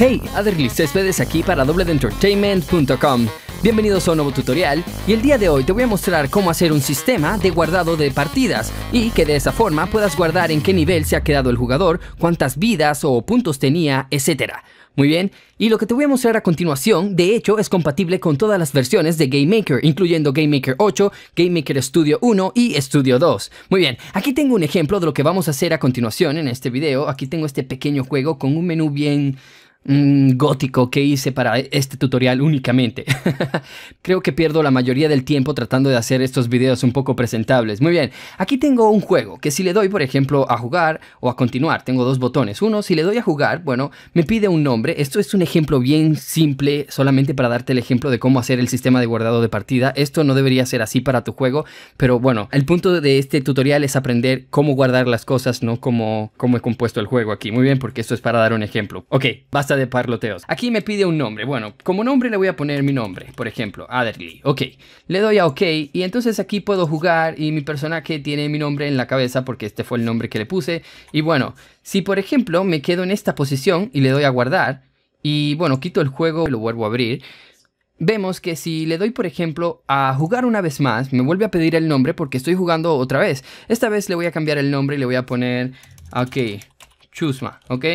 Hey, Ader Céspedes aquí para DoubleEntertainment.com. Bienvenidos a un nuevo tutorial y el día de hoy te voy a mostrar cómo hacer un sistema de guardado de partidas y que de esa forma puedas guardar en qué nivel se ha quedado el jugador, cuántas vidas o puntos tenía, etc. Muy bien, y lo que te voy a mostrar a continuación de hecho es compatible con todas las versiones de GameMaker, incluyendo GameMaker 8, GameMaker Studio 1 y Studio 2. Muy bien, aquí tengo un ejemplo de lo que vamos a hacer a continuación en este video, aquí tengo este pequeño juego con un menú bien Mm, gótico que hice para este tutorial únicamente. Creo que pierdo la mayoría del tiempo tratando de hacer estos videos un poco presentables. Muy bien, aquí tengo un juego que si le doy, por ejemplo, a jugar o a continuar, tengo dos botones. Uno, si le doy a jugar, bueno, me pide un nombre. Esto es un ejemplo bien simple, solamente para darte el ejemplo de cómo hacer el sistema de guardado de partida. Esto no debería ser así para tu juego, pero bueno, el punto de este tutorial es aprender cómo guardar las cosas, no cómo, he compuesto el juego aquí. Muy bien, porque esto es para dar un ejemplo. Ok, basta de parloteos. Aquí me pide un nombre. Bueno, como nombre le voy a poner mi nombre. Por ejemplo, Adderley. Ok. Le doy a OK y entonces aquí puedo jugar y mi personaje tiene mi nombre en la cabeza porque este fue el nombre que le puse. Y bueno, si por ejemplo me quedo en esta posición y le doy a guardar y bueno, quito el juego y lo vuelvo a abrir. Vemos que si le doy por ejemplo a jugar una vez más, me vuelve a pedir el nombre porque estoy jugando otra vez. Esta vez le voy a cambiar el nombre y le voy a poner, ok, Chusma, ok.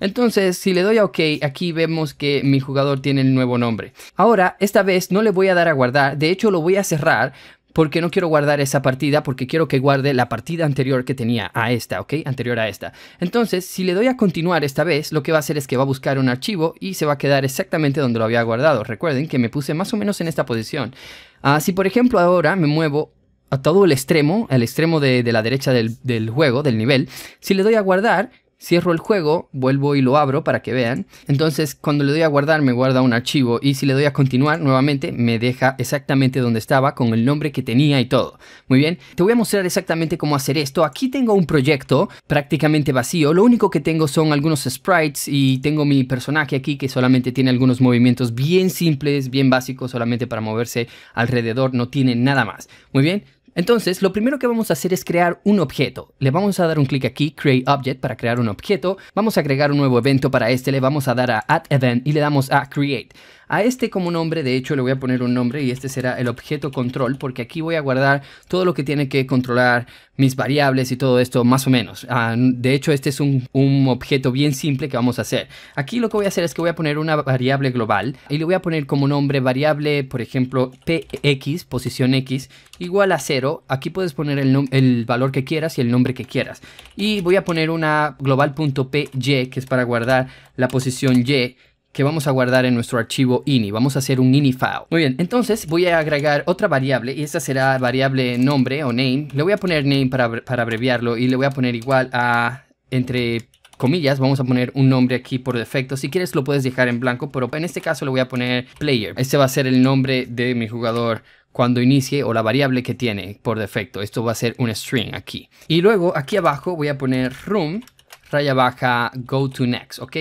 Entonces, si le doy a OK, aquí vemos que mi jugador tiene el nuevo nombre. Ahora, esta vez no le voy a dar a guardar, de hecho lo voy a cerrar porque no quiero guardar esa partida, porque quiero que guarde la partida anterior que tenía a esta, ¿ok? Anterior a esta. Entonces, si le doy a continuar esta vez, lo que va a hacer es que va a buscar un archivo y se va a quedar exactamente donde lo había guardado. Recuerden que me puse más o menos en esta posición. Ah, si por ejemplo ahora me muevo a todo el extremo, al extremo de, la derecha del juego, del nivel, si le doy a guardar, Cierro el juego, vuelvo y lo abro para que vean. Entonces, cuando le doy a guardar, me guarda un archivo. Y si le doy a continuar, nuevamente me deja exactamente donde estaba, con el nombre que tenía y todo. Muy bien, te voy a mostrar exactamente cómo hacer esto. Aquí tengo un proyecto prácticamente vacío. Lo único que tengo son algunos sprites y tengo mi personaje aquí que solamente tiene algunos movimientos bien simples, bien básicos, solamente para moverse alrededor. No tiene nada más. Muy bien, entonces, lo primero que vamos a hacer es crear un objeto. Le vamos a dar un clic aquí, Create Object, para crear un objeto. Vamos a agregar un nuevo evento para este, le vamos a dar a Add Event y le damos a Create. A este como nombre, de hecho, le voy a poner un nombre y este será el objeto control, porque aquí voy a guardar todo lo que tiene que controlar mis variables y todo esto más o menos. Ah, de hecho, este es un, objeto bien simple que vamos a hacer. Aquí lo que voy a hacer es que voy a poner una variable global y le voy a poner como nombre variable, por ejemplo, px, posición x, igual a 0. Aquí puedes poner el, el valor que quieras y el nombre que quieras. Y voy a poner una global.py, que es para guardar la posición y que vamos a guardar en nuestro archivo ini. Vamos a hacer un ini file. Muy bien, entonces voy a agregar otra variable y esta será variable nombre o name. Le voy a poner name para, para abreviarlo y le voy a poner igual a entre comillas, vamos a poner un nombre aquí por defecto. Si quieres lo puedes dejar en blanco, pero en este caso le voy a poner player. Este va a ser el nombre de mi jugador cuando inicie o la variable que tiene por defecto. Esto va a ser un string aquí. Y luego aquí abajo voy a poner room, raya baja, go to next, ¿ok?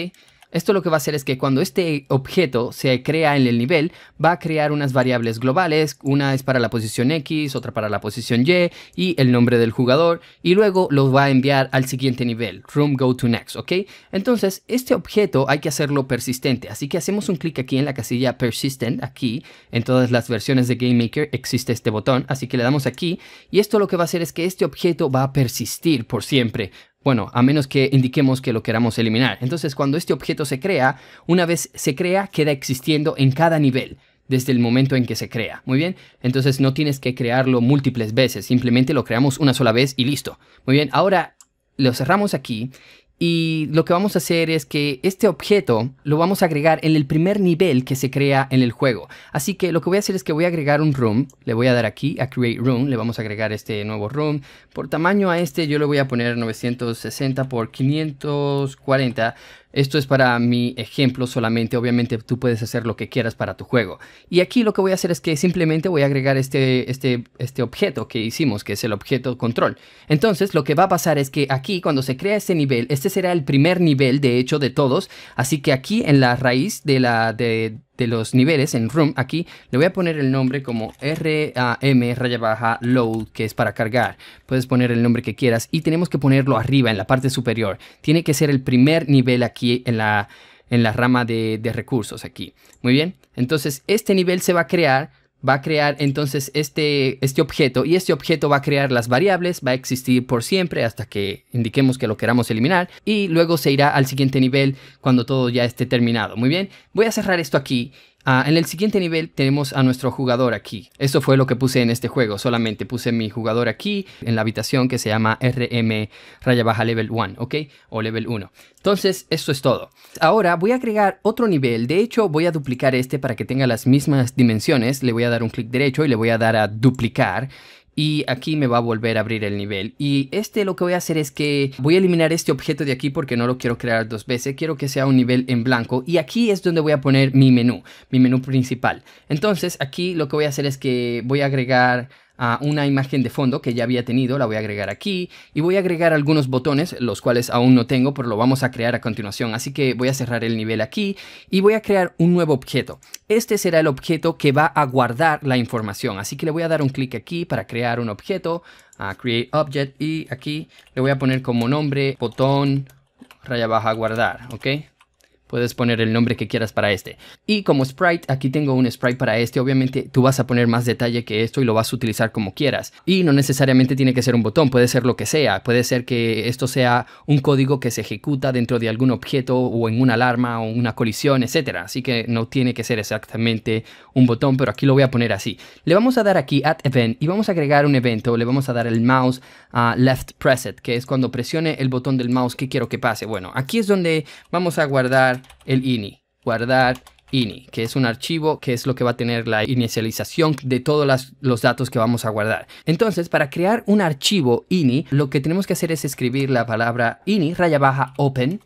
Esto lo que va a hacer es que cuando este objeto se crea en el nivel, va a crear unas variables globales, una es para la posición X, otra para la posición Y y el nombre del jugador, y luego los va a enviar al siguiente nivel, room go to next, ¿ok? Entonces, este objeto hay que hacerlo persistente, así que hacemos un clic aquí en la casilla persistent, aquí, en todas las versiones de GameMaker existe este botón, así que le damos aquí, y esto lo que va a hacer es que este objeto va a persistir por siempre, bueno, a menos que indiquemos que lo queramos eliminar. Entonces, cuando este objeto se crea, una vez se crea, queda existiendo en cada nivel desde el momento en que se crea. Muy bien, entonces no tienes que crearlo múltiples veces, simplemente lo creamos una sola vez y listo. Muy bien, ahora lo cerramos aquí y lo que vamos a hacer es que este objeto lo vamos a agregar en el primer nivel que se crea en el juego. Así que lo que voy a hacer es que voy a agregar un room. Le voy a dar aquí a create room. Le vamos a agregar este nuevo room. Por tamaño a este yo le voy a poner 960 por 540 esto es para mi ejemplo solamente, obviamente tú puedes hacer lo que quieras para tu juego. Y aquí lo que voy a hacer es que simplemente voy a agregar este, este, este objeto que hicimos, que es el objeto control. Entonces lo que va a pasar es que aquí cuando se crea este nivel, este será el primer nivel de hecho de todos, así que aquí en la raíz de la, de, de los niveles en Room aquí, le voy a poner el nombre como RAM raya baja load, que es para cargar. Puedes poner el nombre que quieras y tenemos que ponerlo arriba, en la parte superior. Tiene que ser el primer nivel aquí en la, en la rama de, de recursos aquí. Muy bien, entonces este nivel se va a crear va a crear entonces este, este objeto y este objeto va a crear las variables, va a existir por siempre hasta que indiquemos que lo queramos eliminar y luego se irá al siguiente nivel cuando todo ya esté terminado. Muy bien, voy a cerrar esto aquí Ah, en el siguiente nivel tenemos a nuestro jugador aquí. Esto fue lo que puse en este juego. Solamente puse mi jugador aquí en la habitación que se llama RM raya baja level 1, ¿ok? O level 1. Entonces, esto es todo. Ahora voy a agregar otro nivel. De hecho, voy a duplicar este para que tenga las mismas dimensiones. Le voy a dar un clic derecho y le voy a dar a duplicar y aquí me va a volver a abrir el nivel. Y este lo que voy a hacer es que voy a eliminar este objeto de aquí porque no lo quiero crear dos veces. Quiero que sea un nivel en blanco y aquí es donde voy a poner mi menú, mi menú principal. Entonces aquí lo que voy a hacer es que voy a agregar a una imagen de fondo que ya había tenido, la voy a agregar aquí y voy a agregar algunos botones, los cuales aún no tengo, pero lo vamos a crear a continuación. Así que voy a cerrar el nivel aquí y voy a crear un nuevo objeto. Este será el objeto que va a guardar la información, así que le voy a dar un clic aquí para crear un objeto, a Create Object y aquí le voy a poner como nombre botón raya baja guardar, ¿ok? Puedes poner el nombre que quieras para este. Y como sprite, aquí tengo un sprite para este. Obviamente tú vas a poner más detalle que esto y lo vas a utilizar como quieras. Y no necesariamente tiene que ser un botón, puede ser lo que sea. Puede ser que esto sea un código que se ejecuta dentro de algún objeto o en una alarma o una colisión, etc. Así que no tiene que ser exactamente un botón, pero aquí lo voy a poner así. Le vamos a dar aquí at event y vamos a agregar un evento. Le vamos a dar el mouse a left pressed que es cuando presione el botón del mouse que quiero que pase. Bueno, aquí es donde vamos a guardar el ini, guardar ini, que es un archivo que es lo que va a tener la inicialización de todos los datos que vamos a guardar. Entonces, para crear un archivo ini, lo que tenemos que hacer es escribir la palabra ini raya baja open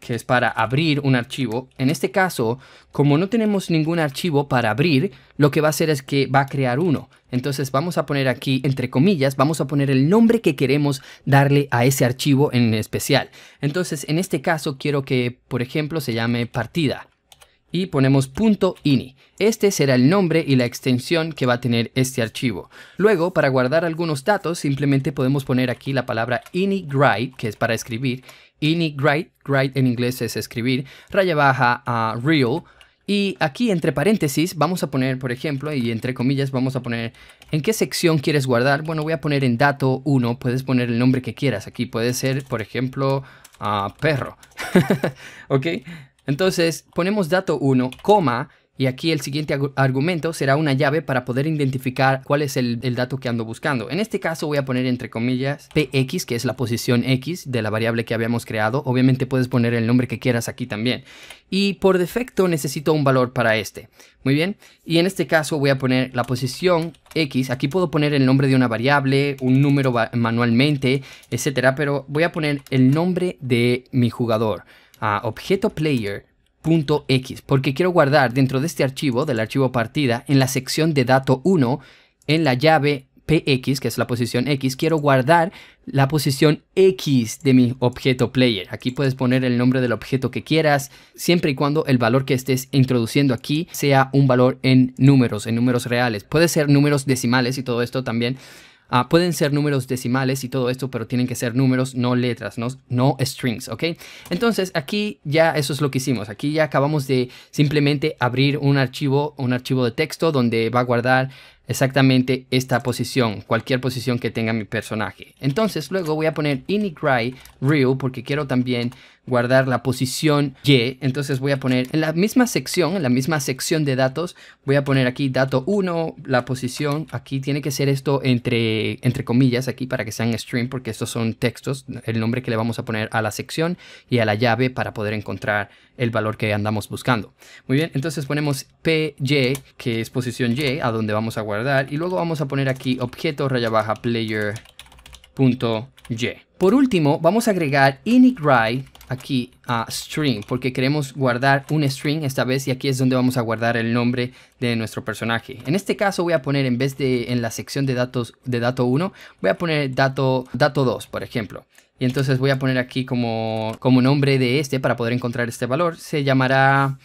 que es para abrir un archivo. En este caso, como no tenemos ningún archivo para abrir, lo que va a hacer es que va a crear uno. Entonces vamos a poner aquí, entre comillas, vamos a poner el nombre que queremos darle a ese archivo en especial. Entonces, en este caso, quiero que, por ejemplo, se llame partida. Y ponemos punto .ini. Este será el nombre y la extensión que va a tener este archivo. Luego, para guardar algunos datos, simplemente podemos poner aquí la palabra write, que es para escribir, great write en inglés es escribir, raya baja a real. Y aquí entre paréntesis vamos a poner, por ejemplo, y entre comillas vamos a poner en qué sección quieres guardar. Bueno, voy a poner en dato 1, puedes poner el nombre que quieras. Aquí puede ser, por ejemplo, a ah, perro. ¿Ok? Entonces ponemos dato 1, coma, y aquí el siguiente argumento será una llave para poder identificar cuál es el, dato que ando buscando. En este caso voy a poner entre comillas px, que es la posición x de la variable que habíamos creado. Obviamente puedes poner el nombre que quieras aquí también. Y por defecto necesito un valor para este. Muy bien. Y en este caso voy a poner la posición x. Aquí puedo poner el nombre de una variable, un número manualmente, etcétera. Pero voy a poner el nombre de mi jugador. a ah, objeto player .x porque quiero guardar dentro de este archivo, del archivo partida, en la sección de dato 1, en la llave px, que es la posición x, quiero guardar la posición x de mi objeto player. Aquí puedes poner el nombre del objeto que quieras, siempre y cuando el valor que estés introduciendo aquí sea un valor en números, en números reales. Puede ser números decimales y todo esto también. Ah, pueden ser números decimales y todo esto, pero tienen que ser números, no letras, no, no strings, ¿ok? Entonces aquí ya eso es lo que hicimos. Aquí ya acabamos de simplemente abrir un archivo, un archivo de texto donde va a guardar exactamente esta posición, cualquier posición que tenga mi personaje. Entonces luego voy a poner cry real porque quiero también guardar la posición Y. Entonces voy a poner en la misma sección, en la misma sección de datos, voy a poner aquí dato 1, la posición. Aquí tiene que ser esto entre, entre comillas aquí para que sean stream porque estos son textos, el nombre que le vamos a poner a la sección y a la llave para poder encontrar el valor que andamos buscando. Muy bien, entonces ponemos PY, que es posición Y, a donde vamos a guardar. Y luego vamos a poner aquí objeto raya baja player punto por último, vamos a agregar write aquí a string porque queremos guardar un string esta vez y aquí es donde vamos a guardar el nombre de nuestro personaje. En este caso voy a poner en vez de en la sección de datos de dato 1, voy a poner dato, dato 2 por ejemplo. Y entonces voy a poner aquí como, nombre de este para poder encontrar este valor. Se llamará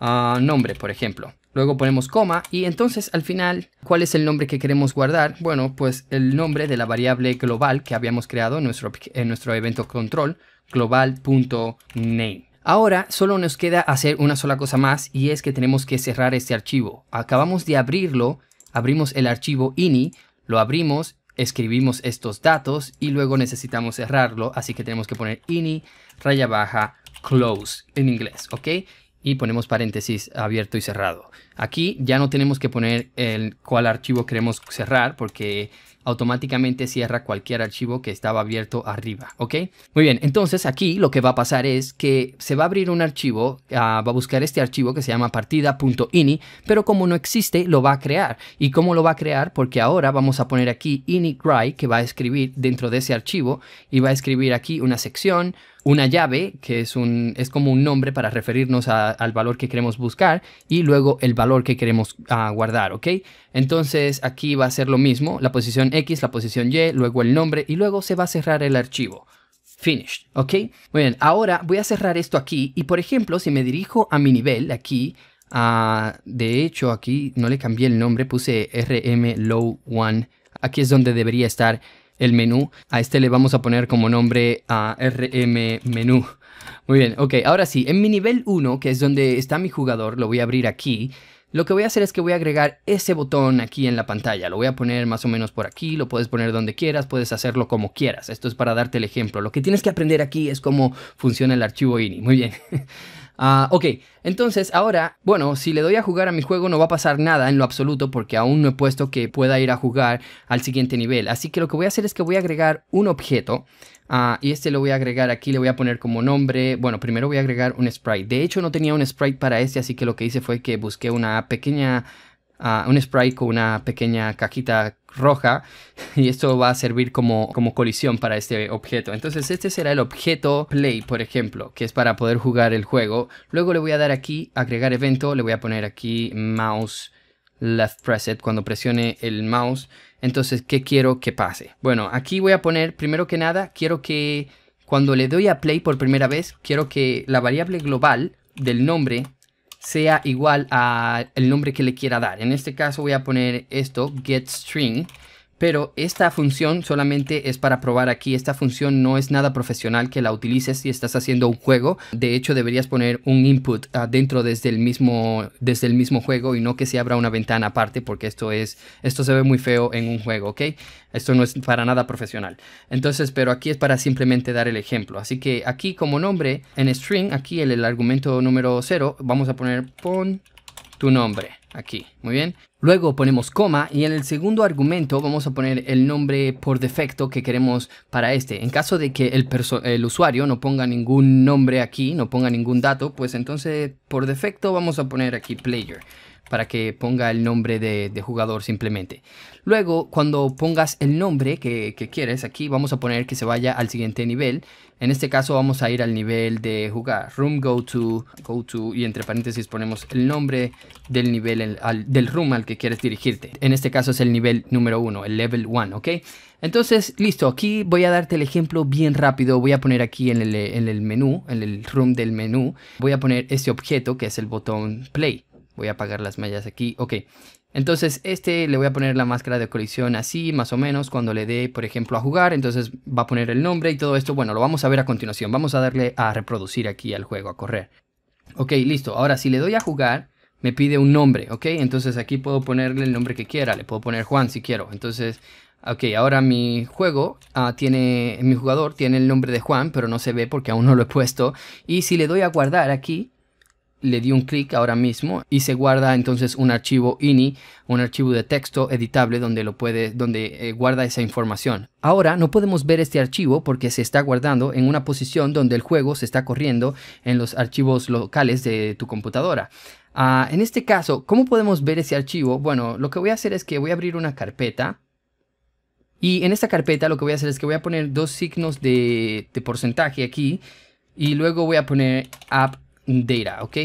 ah, nombre por ejemplo luego ponemos coma y entonces al final, ¿cuál es el nombre que queremos guardar? Bueno, pues el nombre de la variable global que habíamos creado en nuestro, evento control, global.name. Ahora solo nos queda hacer una sola cosa más y es que tenemos que cerrar este archivo. Acabamos de abrirlo, abrimos el archivo ini, lo abrimos, escribimos estos datos y luego necesitamos cerrarlo, así que tenemos que poner ini raya baja close en inglés, ¿ok? y ponemos paréntesis abierto y cerrado. Aquí ya no tenemos que poner el cual archivo queremos cerrar porque automáticamente cierra cualquier archivo que estaba abierto arriba, ¿ok? Muy bien, entonces aquí lo que va a pasar es que se va a abrir un archivo, ah, va a buscar este archivo que se llama partida.ini, pero como no existe, lo va a crear. ¿Y cómo lo va a crear? Porque ahora vamos a poner aquí ini cry que va a escribir dentro de ese archivo y va a escribir aquí una sección, una llave, que es, un, es como un nombre para referirnos al valor que queremos buscar, y luego el valor que queremos ah, guardar, ¿ok? Entonces aquí va a ser lo mismo, la posición X, la posición Y, luego el nombre, y luego se va a cerrar el archivo. Finished, ¿ok? Muy bien, ahora voy a cerrar esto aquí, y por ejemplo, si me dirijo a mi nivel aquí, ah, de hecho aquí no le cambié el nombre, puse RM Low 1, aquí es donde debería estar el menú. A este le vamos a poner como nombre a RM menú. Muy bien, ok, ahora sí, en mi nivel 1, que es donde está mi jugador, lo voy a abrir aquí. Lo que voy a hacer es que voy a agregar ese botón aquí en la pantalla. Lo voy a poner más o menos por aquí, lo puedes poner donde quieras, puedes hacerlo como quieras. Esto es para darte el ejemplo. Lo que tienes que aprender aquí es cómo funciona el archivo INI. Muy bien. Ah, ok, entonces ahora, bueno, si le doy a jugar a mi juego no va a pasar nada en lo absoluto porque aún no he puesto que pueda ir a jugar al siguiente nivel. Así que lo que voy a hacer es que voy a agregar un objeto ah, y este lo voy a agregar aquí, le voy a poner como nombre. Bueno, primero voy a agregar un sprite. De hecho no tenía un sprite para este, así que lo que hice fue que busqué una pequeña un sprite con una pequeña cajita roja y esto va a servir como, como colisión para este objeto. Entonces este será el objeto play, por ejemplo, que es para poder jugar el juego. Luego le voy a dar aquí, agregar evento, le voy a poner aquí mouse left preset cuando presione el mouse. Entonces, ¿qué quiero que pase? Bueno, aquí voy a poner, primero que nada, quiero que cuando le doy a play por primera vez, quiero que la variable global del nombre sea igual al nombre que le quiera dar. En este caso voy a poner esto, getString, pero esta función solamente es para probar aquí. Esta función no es nada profesional que la utilices si estás haciendo un juego. De hecho, deberías poner un input adentro ah, desde el mismo, desde el mismo juego y no que se abra una ventana aparte porque esto, es, esto se ve muy feo en un juego, ¿ok? Esto no es para nada profesional. Entonces, pero aquí es para simplemente dar el ejemplo. Así que aquí como nombre, en string, aquí en el argumento número 0, vamos a poner pon tu nombre aquí. Muy bien. Luego ponemos coma y en el segundo argumento vamos a poner el nombre por defecto que queremos para este. En caso de que el, usuario no ponga ningún nombre aquí, no ponga ningún dato, pues entonces por defecto vamos a poner aquí player para que ponga el nombre de, jugador simplemente. Luego, cuando pongas el nombre que quieres aquí, vamos a poner que se vaya al siguiente nivel en este caso vamos a ir al nivel de jugar. Room go to, go to y entre paréntesis ponemos el nombre del nivel, del room al que quieres dirigirte. En este caso es el nivel número 1, el level 1, ¿ok? Entonces, listo, aquí voy a darte el ejemplo bien rápido. Voy a poner aquí en el, en el menú, en el room del menú, voy a poner este objeto que es el botón play. Voy a apagar las mallas aquí. Ok, entonces este le voy a poner la máscara de colisión así, más o menos, cuando le dé, por ejemplo, a jugar. Entonces va a poner el nombre y todo esto. Bueno, lo vamos a ver a continuación. Vamos a darle a reproducir aquí al juego, a correr. Ok, listo. Ahora, si le doy a jugar, me pide un nombre, ¿ok? Entonces aquí puedo ponerle el nombre que quiera. Le puedo poner Juan si quiero. Entonces, ok, ahora mi juego ah, tiene, mi jugador tiene el nombre de Juan, pero no se ve porque aún no lo he puesto. Y si le doy a guardar aquí, le di un clic ahora mismo y se guarda entonces un archivo ini, un archivo de texto editable donde lo puede, donde eh, guarda esa información. Ahora no podemos ver este archivo porque se está guardando en una posición donde el juego se está corriendo en los archivos locales de tu computadora. Ah, en este caso, ¿cómo podemos ver ese archivo? Bueno, lo que voy a hacer es que voy a abrir una carpeta y en esta carpeta lo que voy a hacer es que voy a poner dos signos de, de porcentaje aquí y luego voy a poner app data, ¿ok?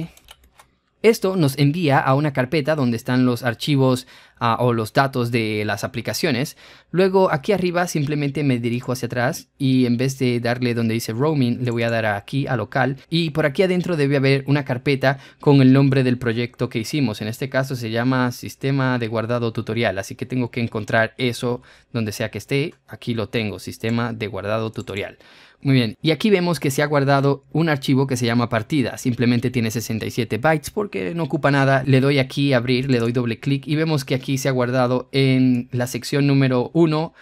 Esto nos envía a una carpeta donde están los archivos o los datos de las aplicaciones. Luego aquí arriba simplemente me dirijo hacia atrás y en vez de darle donde dice roaming le voy a dar aquí a local y por aquí adentro debe haber una carpeta con el nombre del proyecto que hicimos. En este caso se llama sistema de guardado tutorial, así que tengo que encontrar eso donde sea que esté. Aquí lo tengo, sistema de guardado tutorial. Muy bien, y aquí vemos que se ha guardado un archivo que se llama partida, simplemente tiene 67 bytes porque no ocupa nada, le doy aquí abrir, le doy doble clic y vemos que aquí aquí se ha guardado en la sección número 1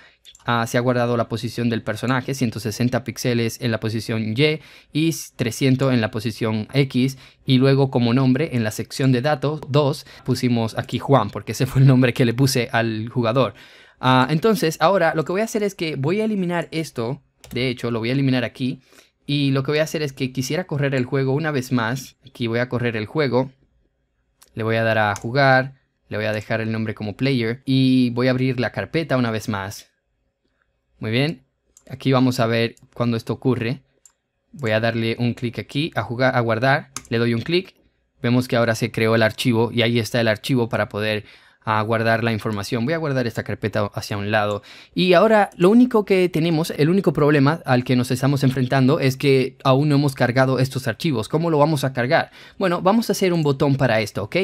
ah, se ha guardado la posición del personaje, 160 píxeles en la posición Y y 300 en la posición X. Y luego como nombre en la sección de datos 2 pusimos aquí Juan, porque ese fue el nombre que le puse al jugador. Ah, entonces ahora lo que voy a hacer es que voy a eliminar esto, de hecho lo voy a eliminar aquí. Y lo que voy a hacer es que quisiera correr el juego una vez más. Aquí voy a correr el juego. Le voy a dar a jugar. Le voy a dejar el nombre como player y voy a abrir la carpeta una vez más. Muy bien, aquí vamos a ver cuando esto ocurre. Voy a darle un clic aquí a, jugar, a guardar, le doy un clic, vemos que ahora se creó el archivo y ahí está el archivo para poder a guardar la información. Voy a guardar esta carpeta hacia un lado. Y ahora lo único que tenemos, el único problema al que nos estamos enfrentando es que aún no hemos cargado estos archivos. ¿Cómo lo vamos a cargar? Bueno, vamos a hacer un botón para esto, ¿ok?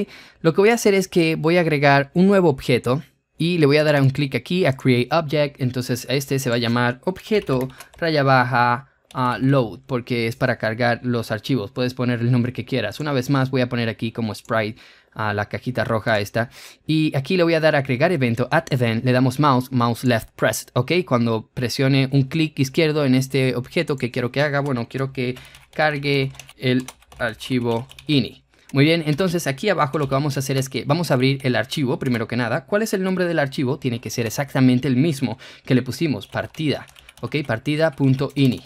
Lo que voy a hacer es que voy a agregar un nuevo objeto y le voy a dar un clic aquí a Create Object. Entonces este se va a llamar objeto raya baja ah, load porque es para cargar los archivos puedes poner el nombre que quieras una vez más voy a poner aquí como sprite a la cajita roja esta. Y aquí le voy a dar a agregar evento, at event, le damos mouse, mouse left pressed, ¿ok? Cuando presione un clic izquierdo en este objeto que quiero que haga, bueno, quiero que cargue el archivo ini. Muy bien, entonces aquí abajo lo que vamos a hacer es que vamos a abrir el archivo, primero que nada. ¿Cuál es el nombre del archivo? Tiene que ser exactamente el mismo que le pusimos, partida, ¿ok? Partida.ini.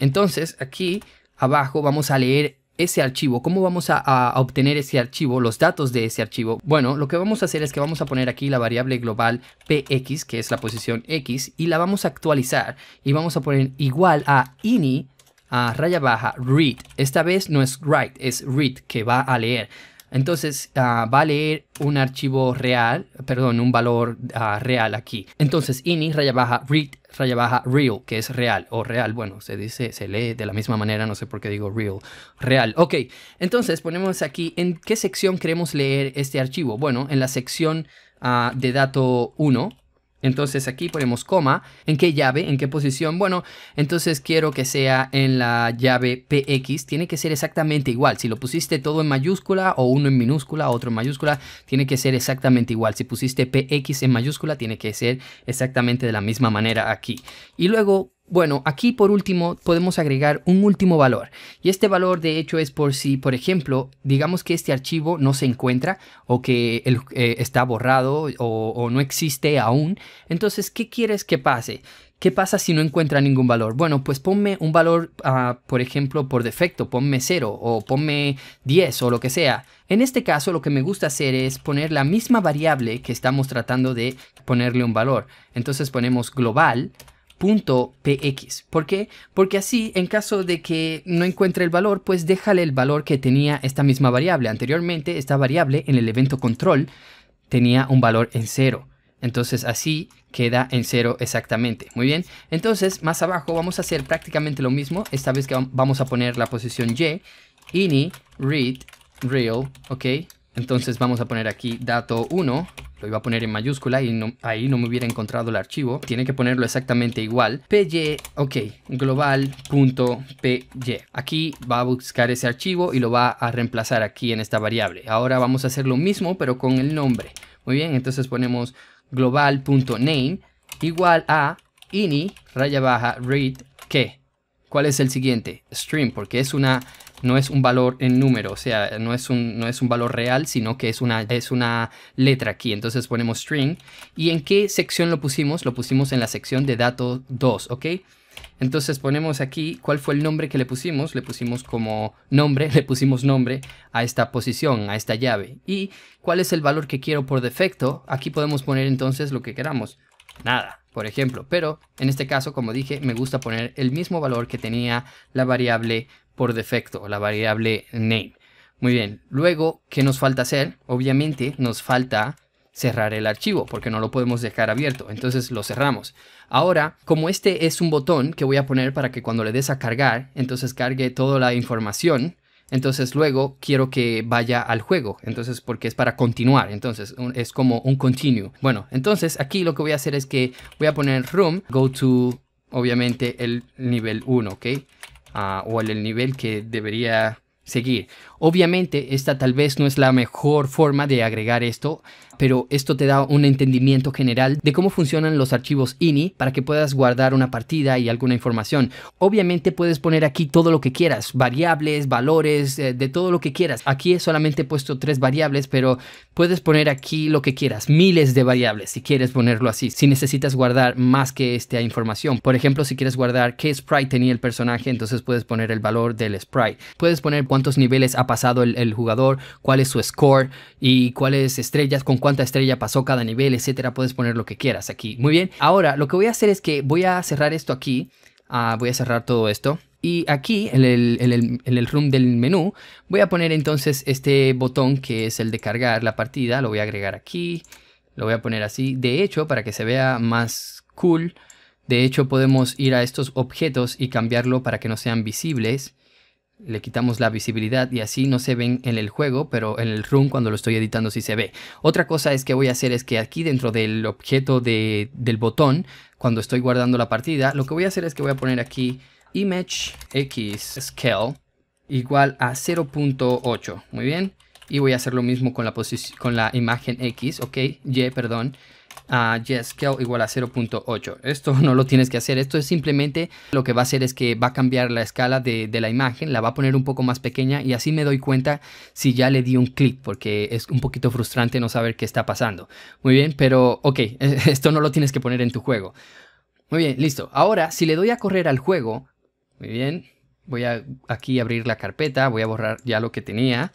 Entonces aquí abajo vamos a leer ese archivo. ¿Cómo vamos a, obtener ese archivo, los datos de ese archivo? Bueno, lo que vamos a hacer es que vamos a poner aquí la variable global px, que es la posición x, y la vamos a actualizar. Y vamos a poner igual a ini a raya baja read. Esta vez no es write, es read, que va a leer. Entonces ah, va a leer un archivo real, perdón, un valor ah, real aquí. Entonces ini raya baja read raya baja real, que es real o real, bueno, se dice, se lee de la misma manera, no sé por qué digo real, real. Ok, entonces ponemos aquí en qué sección queremos leer este archivo. Bueno, en la sección ah, de dato 1, entonces aquí ponemos coma, ¿en qué llave? ¿En qué posición? Bueno, entonces quiero que sea en la llave PX, tiene que ser exactamente igual. Si lo pusiste todo en mayúscula o uno en minúscula, otro en mayúscula, tiene que ser exactamente igual. Si pusiste PX en mayúscula, tiene que ser exactamente de la misma manera aquí. Y luego bueno, aquí por último podemos agregar un último valor y este valor de hecho es por si, por ejemplo, digamos que este archivo no se encuentra o que eh, está borrado o, no existe aún. Entonces, ¿qué quieres que pase? ¿Qué pasa si no encuentra ningún valor? Bueno, pues ponme un valor, ah, por ejemplo, por defecto, ponme 0 o ponme 10 o lo que sea. En este caso lo que me gusta hacer es poner la misma variable que estamos tratando de ponerle un valor. Entonces ponemos global .px. ¿Por qué? Porque así, en caso de que no encuentre el valor, pues déjale el valor que tenía esta misma variable. Anteriormente, esta variable en el evento control tenía un valor en cero. Entonces así queda en cero exactamente. Muy bien. Entonces más abajo vamos a hacer prácticamente lo mismo. Esta vez que vamos a poner la posición Y. ini read real. Ok. Entonces vamos a poner aquí dato 1 lo iba a poner en mayúscula y ahí no me hubiera encontrado el archivo. Tiene que ponerlo exactamente igual. PY, ok, global.py. Aquí va a buscar ese archivo y lo va a reemplazar aquí en esta variable. Ahora vamos a hacer lo mismo pero con el nombre. Muy bien, entonces ponemos global.name igual a ini raya baja read que. ¿Cuál es el siguiente? Stream, porque es una no es un valor en número, o sea, no es un, no es un valor real, sino que es una, es una letra aquí. Entonces ponemos string. ¿Y en qué sección lo pusimos? Lo pusimos en la sección de datos 2, ¿ok? Entonces ponemos aquí cuál fue el nombre que le pusimos. Le pusimos como nombre, le pusimos nombre a esta posición, a esta llave. Y cuál es el valor que quiero por defecto. Aquí podemos poner entonces lo que queramos. Nada, por ejemplo. Pero en este caso, como dije, me gusta poner el mismo valor que tenía la variable por defecto, la variable name. Muy bien, luego, ¿qué nos falta hacer? Obviamente nos falta cerrar el archivo porque no lo podemos dejar abierto, entonces lo cerramos. Ahora, como este es un botón que voy a poner para que cuando le des a cargar, entonces cargue toda la información, entonces luego quiero que vaya al juego, entonces porque es para continuar, entonces es como un continue. Bueno, entonces aquí lo que voy a hacer es que voy a poner room, go to obviamente el nivel 1, ¿ok? o al nivel que debería seguir. Obviamente, esta tal vez no es la mejor forma de agregar esto, pero esto te da un entendimiento general de cómo funcionan los archivos INI para que puedas guardar una partida y alguna información. Obviamente puedes poner aquí todo lo que quieras, variables, valores, eh, de todo lo que quieras. Aquí he solamente puesto tres variables, pero puedes poner aquí lo que quieras, miles de variables si quieres ponerlo así, si necesitas guardar más que esta información. Por ejemplo, si quieres guardar qué sprite tenía el personaje, entonces puedes poner el valor del sprite. Puedes poner cuántos niveles ha pasado el, jugador, cuál es su score y cuáles estrellas, con cuánta estrella pasó cada nivel, etcétera. Puedes poner lo que quieras aquí. Muy bien. Ahora, lo que voy a hacer es que voy a cerrar esto aquí. Ah, voy a cerrar todo esto. Y aquí, en el, room del menú, voy a poner entonces este botón que es el de cargar la partida. Lo voy a agregar aquí. Lo voy a poner así. De hecho, para que se vea más cool, de hecho podemos ir a estos objetos y cambiarlo para que no sean visibles le quitamos la visibilidad y así no se ven en el juego, pero en el room cuando lo estoy editando sí se ve. Otra cosa es que voy a hacer es que aquí dentro del objeto del botón, cuando estoy guardando la partida, lo que voy a hacer es que voy a poner aquí image x scale igual a 0.8, muy bien. Y voy a hacer lo mismo con la, con la imagen x, ok, y, perdón a yes igual a 0.8. Esto no lo tienes que hacer, esto es simplemente lo que va a hacer es que va a cambiar la escala de, la imagen, la va a poner un poco más pequeña y así me doy cuenta si ya le di un clic porque es un poquito frustrante no saber qué está pasando. Muy bien, pero ok, esto no lo tienes que poner en tu juego. Muy bien, listo. Ahora, si le doy a correr al juego, muy bien, voy a aquí abrir la carpeta, voy a borrar ya lo que tenía.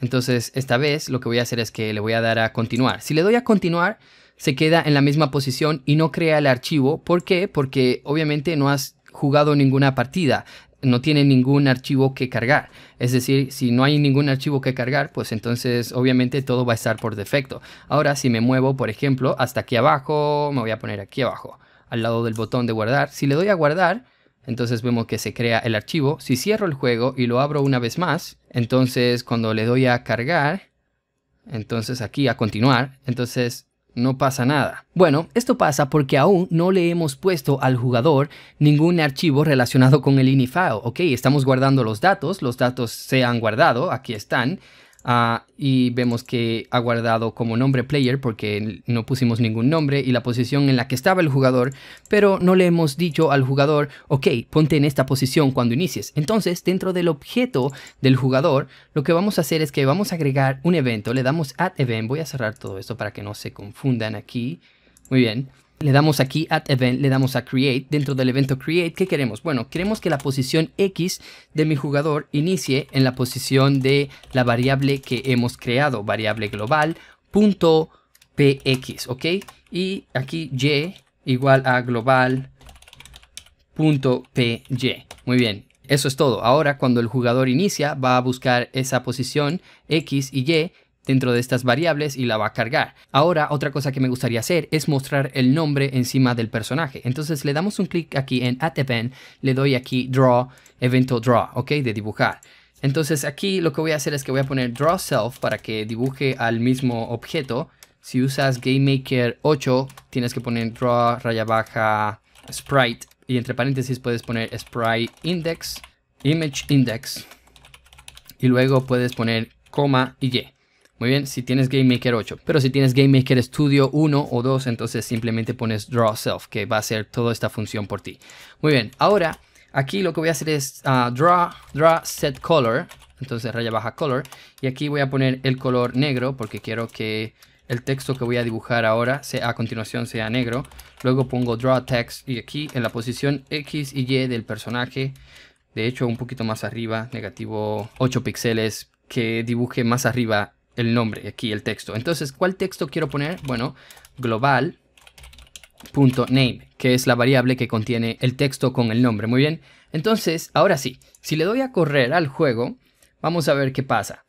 Entonces, esta vez lo que voy a hacer es que le voy a dar a continuar. Si le doy a continuar, se queda en la misma posición y no crea el archivo. ¿Por qué? Porque obviamente no has jugado ninguna partida, no tiene ningún archivo que cargar. Es decir, si no hay ningún archivo que cargar, pues entonces obviamente todo va a estar por defecto. Ahora si me muevo, por ejemplo, hasta aquí abajo, me voy a poner aquí abajo, al lado del botón de guardar. Si le doy a guardar, entonces vemos que se crea el archivo. Si cierro el juego y lo abro una vez más, entonces cuando le doy a cargar, entonces aquí a continuar, entonces no pasa nada. Bueno, esto pasa porque aún no le hemos puesto al jugador ningún archivo relacionado con el file. ok, estamos guardando los datos, los datos se han guardado, aquí están, Ah, y vemos que ha guardado como nombre player porque no pusimos ningún nombre y la posición en la que estaba el jugador, pero no le hemos dicho al jugador, ok, ponte en esta posición cuando inicies. Entonces, dentro del objeto del jugador, lo que vamos a hacer es que vamos a agregar un evento, le damos add event, voy a cerrar todo esto para que no se confundan aquí. Muy bien. Le damos aquí at event, le damos a create. Dentro del evento create, ¿qué queremos? Bueno, queremos que la posición X de mi jugador inicie en la posición de la variable que hemos creado, variable global, punto ¿ok? Y aquí y igual a global Muy bien, eso es todo. Ahora cuando el jugador inicia va a buscar esa posición X y Y dentro de estas variables y la va a cargar. Ahora, otra cosa que me gustaría hacer es mostrar el nombre encima del personaje. Entonces le damos un clic aquí en Add Event, le doy aquí Draw, evento Draw, ¿ok? De dibujar. Entonces aquí lo que voy a hacer es que voy a poner Draw Self para que dibuje al mismo objeto. Si usas GameMaker 8, tienes que poner Draw, raya baja, Sprite. Y entre paréntesis puedes poner Sprite Index, Image Index. Y luego puedes poner coma y Y. Muy bien, si tienes GameMaker 8, pero si tienes GameMaker Studio 1 o 2, entonces simplemente pones Draw Self, que va a hacer toda esta función por ti. Muy bien, ahora aquí lo que voy a hacer es ah, draw, draw Set Color, entonces raya baja Color, y aquí voy a poner el color negro porque quiero que el texto que voy a dibujar ahora a continuación sea negro. Luego pongo Draw Text y aquí en la posición X y Y del personaje, de hecho un poquito más arriba, negativo 8 píxeles, que dibuje más arriba el nombre, aquí el texto. Entonces, ¿cuál texto quiero poner? Bueno, global.name, que es la variable que contiene el texto con el nombre. Muy bien. Entonces, ahora sí, si le doy a correr al juego, vamos a ver qué pasa.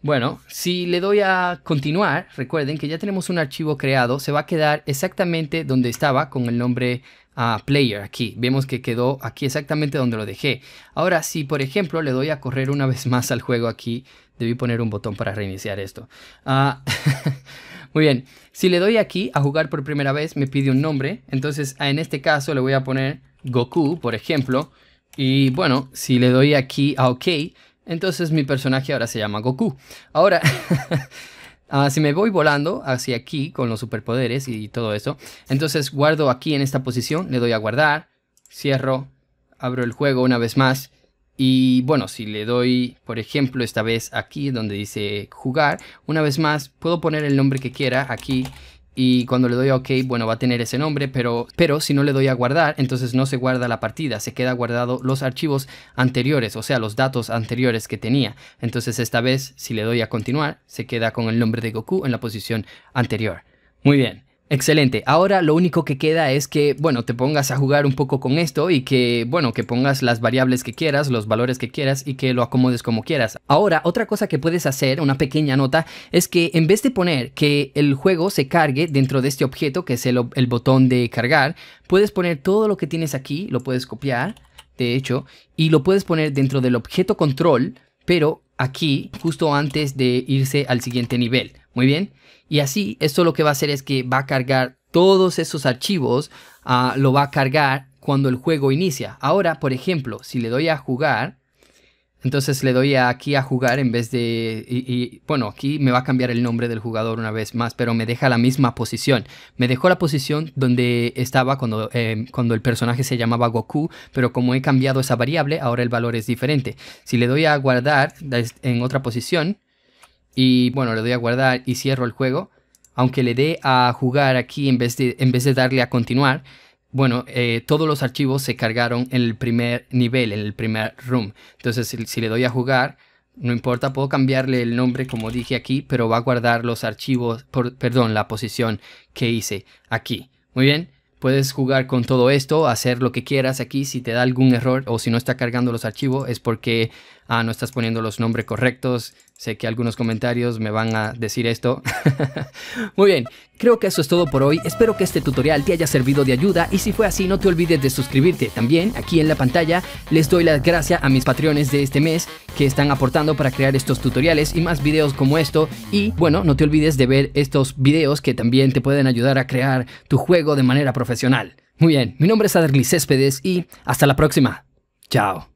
Bueno, si le doy a continuar, recuerden que ya tenemos un archivo creado, se va a quedar exactamente donde estaba con el nombre ah, player aquí. Vemos que quedó aquí exactamente donde lo dejé. Ahora, si por ejemplo le doy a correr una vez más al juego aquí, Debí poner un botón para reiniciar esto. Ah, muy bien, si le doy aquí a jugar por primera vez, me pide un nombre. Entonces, ah, en este caso le voy a poner Goku, por ejemplo. Y bueno, si le doy aquí a OK, entonces mi personaje ahora se llama Goku. Ahora, ah, si me voy volando hacia aquí con los superpoderes y todo eso, entonces guardo aquí en esta posición, le doy a guardar, cierro, abro el juego una vez más y bueno, si le doy, por ejemplo, esta vez aquí donde dice jugar, una vez más puedo poner el nombre que quiera aquí y cuando le doy a OK, bueno, va a tener ese nombre, pero, pero si no le doy a guardar, entonces no se guarda la partida, se queda guardado los archivos anteriores, o sea, los datos anteriores que tenía. Entonces esta vez, si le doy a continuar, se queda con el nombre de Goku en la posición anterior. Muy bien. Excelente. Ahora lo único que queda es que, bueno, te pongas a jugar un poco con esto y que, bueno, que pongas las variables que quieras, los valores que quieras y que lo acomodes como quieras. Ahora, otra cosa que puedes hacer, una pequeña nota, es que en vez de poner que el juego se cargue dentro de este objeto, que es el, botón de cargar, puedes poner todo lo que tienes aquí, lo puedes copiar, de hecho, y lo puedes poner dentro del objeto control, pero aquí justo antes de irse al siguiente nivel. Muy bien. Y así, esto lo que va a hacer es que va a cargar todos esos archivos, ah, lo va a cargar cuando el juego inicia. Ahora, por ejemplo, si le doy a jugar, entonces le doy aquí a jugar en vez de... Y, bueno, aquí me va a cambiar el nombre del jugador una vez más, pero me deja la misma posición. Me dejó la posición donde estaba cuando, em, cuando el personaje se llamaba Goku, pero como he cambiado esa variable, ahora el valor es diferente. Si le doy a guardar en otra posición, y bueno, le doy a guardar y cierro el juego, aunque le dé a jugar aquí en vez de, en vez de darle a continuar, bueno, eh, todos los archivos se cargaron en el primer nivel, en el primer room. Entonces, si, le doy a jugar, no importa, puedo cambiarle el nombre como dije aquí, pero va a guardar los archivos, por, perdón, la posición que hice aquí. Muy bien, puedes jugar con todo esto, hacer lo que quieras aquí. Si te da algún error o si no está cargando los archivos es porque ah, no estás poniendo los nombres correctos, sé que algunos comentarios me van a decir esto. Muy bien, creo que eso es todo por hoy, espero que este tutorial te haya servido de ayuda y si fue así no te olvides de suscribirte. También aquí en la pantalla les doy las gracias a mis patrones de este mes que están aportando para crear estos tutoriales y más videos como esto y bueno, no te olvides de ver estos videos que también te pueden ayudar a crear tu juego de manera profesional. Muy bien, mi nombre es Adarly Céspedes y hasta la próxima. Chao.